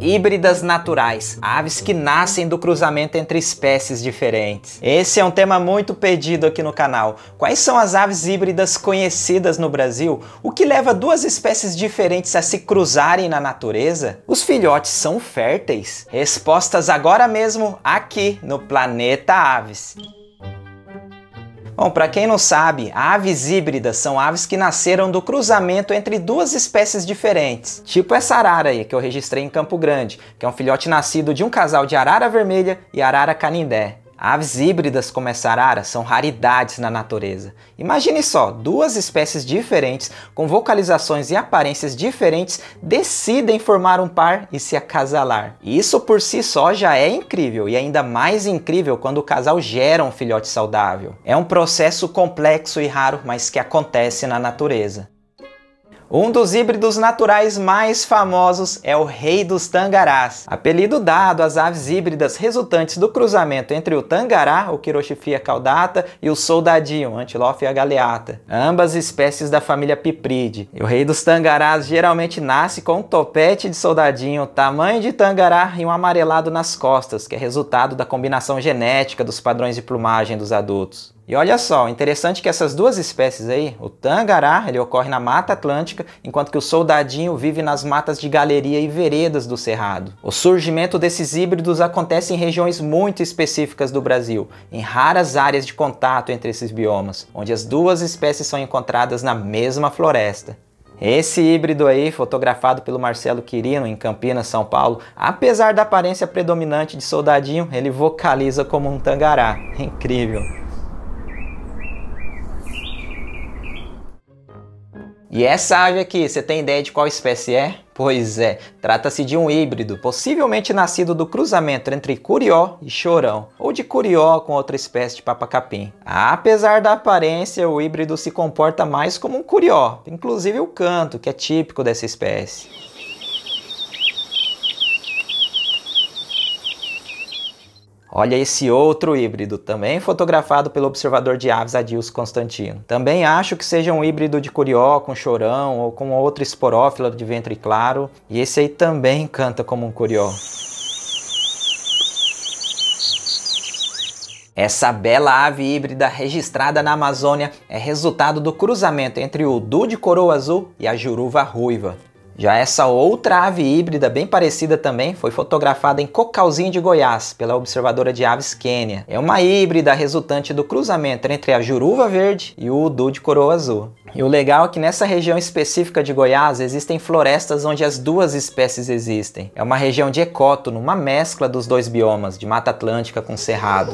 híbridas naturais, aves que nascem do cruzamento entre espécies diferentes. Esse é um tema muito pedido aqui no canal. Quais são as aves híbridas conhecidas no Brasil? O que leva duas espécies diferentes a se cruzarem na natureza? Os filhotes são férteis? Respostas agora mesmo aqui no Planeta Aves. Bom, para quem não sabe, aves híbridas são aves que nasceram do cruzamento entre duas espécies diferentes, tipo essa arara aí que eu registrei em Campo Grande, que é um filhote nascido de um casal de arara vermelha e arara canindé. Aves híbridas como essa arara são raridades na natureza. Imagine só, duas espécies diferentes, com vocalizações e aparências diferentes, decidem formar um par e se acasalar. Isso por si só já é incrível, e ainda mais incrível quando o casal gera um filhote saudável. É um processo complexo e raro, mas que acontece na natureza. Um dos híbridos naturais mais famosos é o Rei dos Tangarás, apelido dado às aves híbridas resultantes do cruzamento entre o tangará, o Quirochifia caudata, e o soldadinho, Antilófia galeata, ambas espécies da família Pipride. E o Rei dos Tangarás geralmente nasce com um topete de soldadinho, tamanho de tangará e um amarelado nas costas, que é resultado da combinação genética dos padrões de plumagem dos adultos. E olha só, interessante é que essas duas espécies aí, o tangará, ele ocorre na Mata Atlântica, enquanto que o soldadinho vive nas matas de galeria e veredas do Cerrado. O surgimento desses híbridos acontece em regiões muito específicas do Brasil, em raras áreas de contato entre esses biomas, onde as duas espécies são encontradas na mesma floresta. Esse híbrido aí, fotografado pelo Marcelo Quirino em Campinas, São Paulo, apesar da aparência predominante de soldadinho, ele vocaliza como um tangará. Incrível! E essa ave aqui, você tem ideia de qual espécie é? Pois é, trata-se de um híbrido, possivelmente nascido do cruzamento entre curió e chorão, ou de curió com outra espécie de papacapim. Apesar da aparência, o híbrido se comporta mais como um curió, inclusive o canto, que é típico dessa espécie. Olha esse outro híbrido, também fotografado pelo observador de aves Adilson Constantino. Também acho que seja um híbrido de curió com chorão ou com outro esporófila de ventre claro, e esse aí também canta como um curió. Essa bela ave híbrida registrada na Amazônia é resultado do cruzamento entre o du de coroa azul e a juruva ruiva. Já essa outra ave híbrida bem parecida também foi fotografada em Cocalzinho de Goiás pela observadora de aves Quênia. É uma híbrida resultante do cruzamento entre a juruva verde e o udu de coroa azul. E o legal é que nessa região específica de Goiás existem florestas onde as duas espécies existem. É uma região de ecótono, uma mescla dos dois biomas, de Mata Atlântica com Cerrado.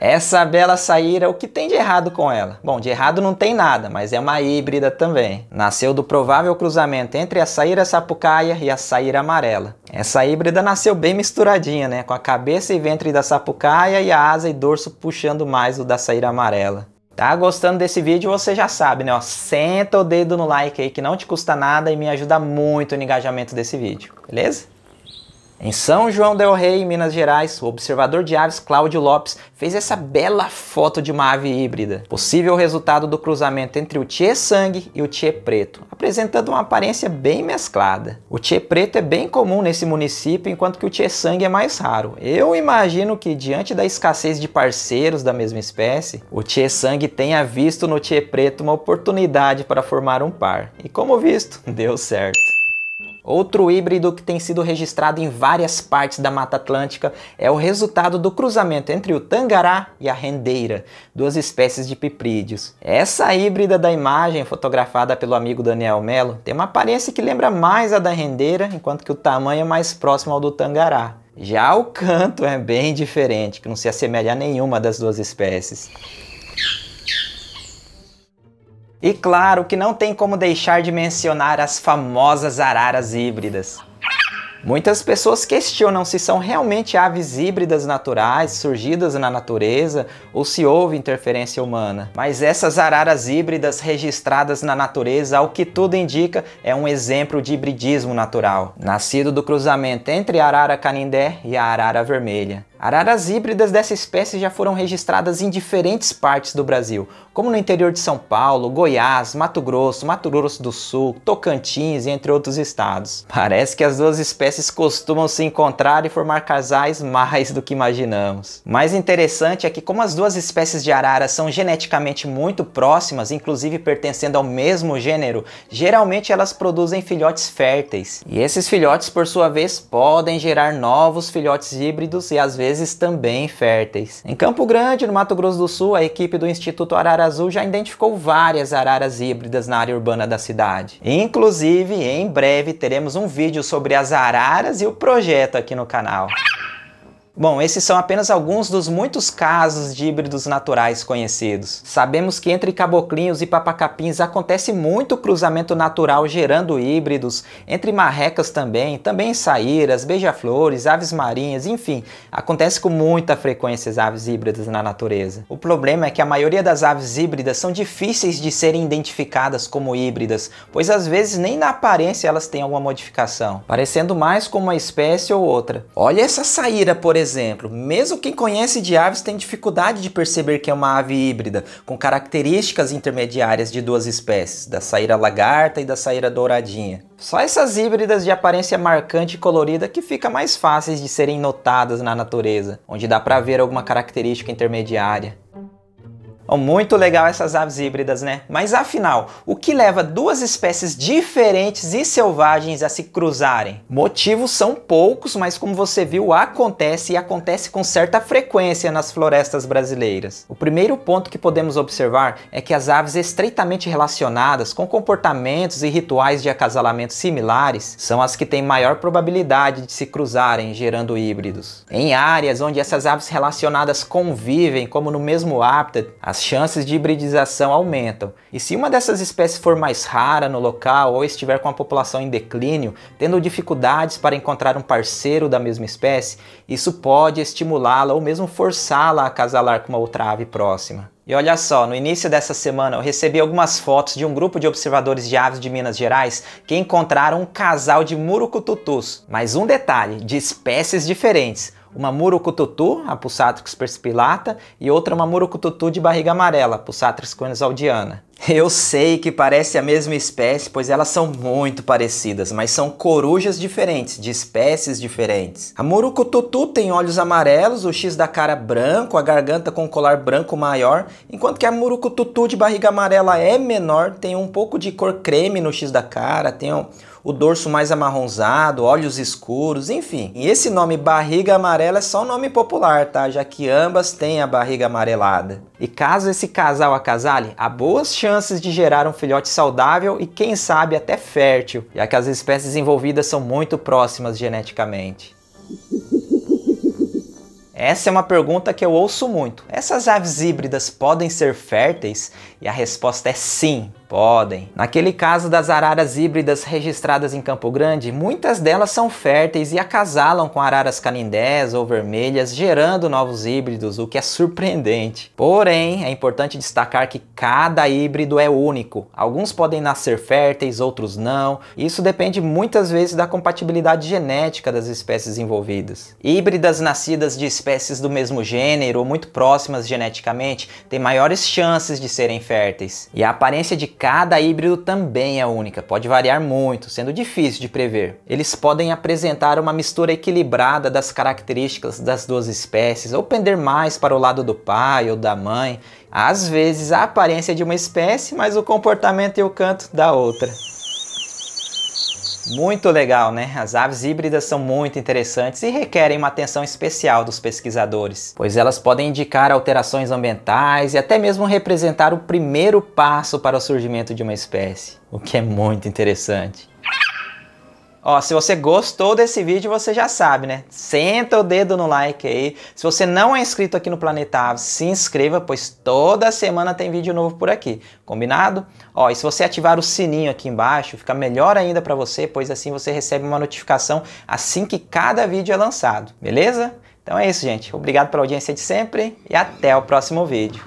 Essa bela saíra, o que tem de errado com ela? Bom, de errado não tem nada, mas é uma híbrida também. Nasceu do provável cruzamento entre a saíra sapucaia e a saíra amarela. Essa híbrida nasceu bem misturadinha, né? Com a cabeça e ventre da sapucaia e a asa e dorso puxando mais o da saíra amarela. Tá gostando desse vídeo? Você já sabe, né? Ó, senta o dedo no like aí que não te custa nada e me ajuda muito no engajamento desse vídeo, beleza? Em São João del Rei, Minas Gerais, o observador de aves Cláudio Lopes fez essa bela foto de uma ave híbrida, possível resultado do cruzamento entre o Tchê Sangue e o Tchê Preto, apresentando uma aparência bem mesclada. O Tchê Preto é bem comum nesse município, enquanto que o Tchê Sangue é mais raro. Eu imagino que, diante da escassez de parceiros da mesma espécie, o Tchê Sangue tenha visto no Tchê Preto uma oportunidade para formar um par. E como visto, deu certo. Outro híbrido que tem sido registrado em várias partes da Mata Atlântica é o resultado do cruzamento entre o tangará e a rendeira, duas espécies de piprídeos. Essa híbrida da imagem, fotografada pelo amigo Daniel Melo, tem uma aparência que lembra mais a da rendeira, enquanto que o tamanho é mais próximo ao do tangará. Já o canto é bem diferente, que não se assemelha a nenhuma das duas espécies. E claro que não tem como deixar de mencionar as famosas araras híbridas. Muitas pessoas questionam se são realmente aves híbridas naturais, surgidas na natureza, ou se houve interferência humana. Mas essas araras híbridas registradas na natureza, ao que tudo indica, é um exemplo de hibridismo natural, nascido do cruzamento entre a arara canindé e a arara vermelha. Araras híbridas dessa espécie já foram registradas em diferentes partes do Brasil, como no interior de São Paulo, Goiás, Mato Grosso, Mato Grosso do Sul, Tocantins, entre outros estados. Parece que as duas espécies costumam se encontrar e formar casais mais do que imaginamos. Mais interessante é que como as duas espécies de araras são geneticamente muito próximas, inclusive pertencendo ao mesmo gênero, geralmente elas produzem filhotes férteis. E esses filhotes, por sua vez, podem gerar novos filhotes híbridos e às vezes vezes também férteis. Em Campo Grande, no Mato Grosso do Sul, a equipe do Instituto Arara Azul já identificou várias araras híbridas na área urbana da cidade. Inclusive, em breve teremos um vídeo sobre as araras e o projeto aqui no canal. Bom, esses são apenas alguns dos muitos casos de híbridos naturais conhecidos. Sabemos que entre caboclinhos e papacapins acontece muito cruzamento natural gerando híbridos, entre marrecas também, também saíras, beija-flores, aves marinhas, enfim, acontece com muita frequência as aves híbridas na natureza. O problema é que a maioria das aves híbridas são difíceis de serem identificadas como híbridas, pois às vezes nem na aparência elas têm alguma modificação, parecendo mais com uma espécie ou outra. Olha essa saíra, por exemplo, exemplo, mesmo quem conhece de aves tem dificuldade de perceber que é uma ave híbrida, com características intermediárias de duas espécies, da saíra lagarta e da saíra douradinha. Só essas híbridas de aparência marcante e colorida que fica mais fáceis de serem notadas na natureza, onde dá para ver alguma característica intermediária. Muito legal essas aves híbridas, né? Mas afinal, o que leva duas espécies diferentes e selvagens a se cruzarem? Motivos são poucos, mas como você viu, acontece e acontece com certa frequência nas florestas brasileiras. O primeiro ponto que podemos observar é que as aves estreitamente relacionadas com comportamentos e rituais de acasalamento similares são as que têm maior probabilidade de se cruzarem, gerando híbridos. Em áreas onde essas aves relacionadas convivem, como no mesmo hábitat, as as chances de hibridização aumentam. E se uma dessas espécies for mais rara no local ou estiver com a população em declínio, tendo dificuldades para encontrar um parceiro da mesma espécie, isso pode estimulá-la ou mesmo forçá-la a acasalar com uma outra ave próxima. E olha só, no início dessa semana eu recebi algumas fotos de um grupo de observadores de aves de Minas Gerais que encontraram um casal de murucututus, mas um detalhe, de espécies diferentes uma murucututu a Pulsatrix perspilata, e outra uma de barriga amarela, Pulsatrix coenisaldiana. Eu sei que parece a mesma espécie, pois elas são muito parecidas, mas são corujas diferentes, de espécies diferentes. A Murucututu tem olhos amarelos, o X da cara branco, a garganta com colar branco maior, enquanto que a Murucututu de barriga amarela é menor, tem um pouco de cor creme no X da cara, tem um, o dorso mais amarronzado, olhos escuros, enfim. E esse nome barriga amarela é só um nome popular, tá? Já que ambas têm a barriga amarelada. E caso esse casal acasale, há boas chances de gerar um filhote saudável e quem sabe até fértil, já que as espécies envolvidas são muito próximas geneticamente. Essa é uma pergunta que eu ouço muito. Essas aves híbridas podem ser férteis? E a resposta é sim. Podem. Naquele caso das araras híbridas registradas em Campo Grande, muitas delas são férteis e acasalam com araras canindés ou vermelhas, gerando novos híbridos, o que é surpreendente. Porém, é importante destacar que cada híbrido é único. Alguns podem nascer férteis, outros não. Isso depende muitas vezes da compatibilidade genética das espécies envolvidas. Híbridas nascidas de espécies do mesmo gênero ou muito próximas geneticamente têm maiores chances de serem férteis. E a aparência de cada híbrido também é única, pode variar muito, sendo difícil de prever. Eles podem apresentar uma mistura equilibrada das características das duas espécies, ou pender mais para o lado do pai ou da mãe, às vezes a aparência de uma espécie, mas o comportamento e o canto da outra. Muito legal, né? As aves híbridas são muito interessantes e requerem uma atenção especial dos pesquisadores, pois elas podem indicar alterações ambientais e até mesmo representar o primeiro passo para o surgimento de uma espécie, o que é muito interessante. Ó, se você gostou desse vídeo, você já sabe, né? Senta o dedo no like aí. Se você não é inscrito aqui no Planeta Aves se inscreva, pois toda semana tem vídeo novo por aqui. Combinado? Ó, e se você ativar o sininho aqui embaixo, fica melhor ainda para você, pois assim você recebe uma notificação assim que cada vídeo é lançado, beleza? Então é isso, gente. Obrigado pela audiência de sempre e até o próximo vídeo.